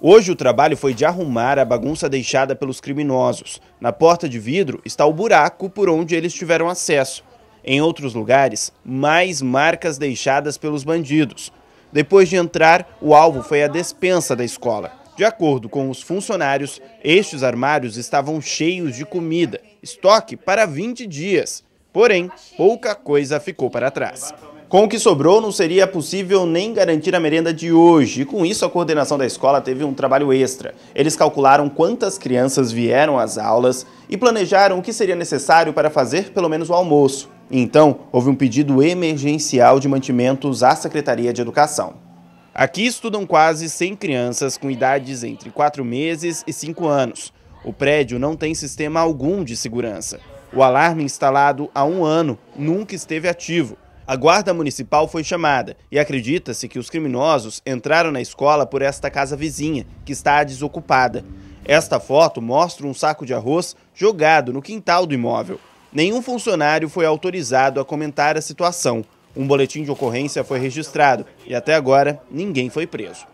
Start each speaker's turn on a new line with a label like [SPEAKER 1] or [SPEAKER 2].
[SPEAKER 1] Hoje o trabalho foi de arrumar a bagunça deixada pelos criminosos. Na porta de vidro está o buraco por onde eles tiveram acesso. Em outros lugares, mais marcas deixadas pelos bandidos. Depois de entrar, o alvo foi a despensa da escola. De acordo com os funcionários, estes armários estavam cheios de comida, estoque para 20 dias. Porém, pouca coisa ficou para trás. Com o que sobrou, não seria possível nem garantir a merenda de hoje, e com isso a coordenação da escola teve um trabalho extra. Eles calcularam quantas crianças vieram às aulas e planejaram o que seria necessário para fazer pelo menos o almoço. Então, houve um pedido emergencial de mantimentos à Secretaria de Educação. Aqui estudam quase 100 crianças com idades entre 4 meses e 5 anos. O prédio não tem sistema algum de segurança. O alarme instalado há um ano nunca esteve ativo. A guarda municipal foi chamada e acredita-se que os criminosos entraram na escola por esta casa vizinha, que está desocupada. Esta foto mostra um saco de arroz jogado no quintal do imóvel. Nenhum funcionário foi autorizado a comentar a situação. Um boletim de ocorrência foi registrado e até agora ninguém foi preso.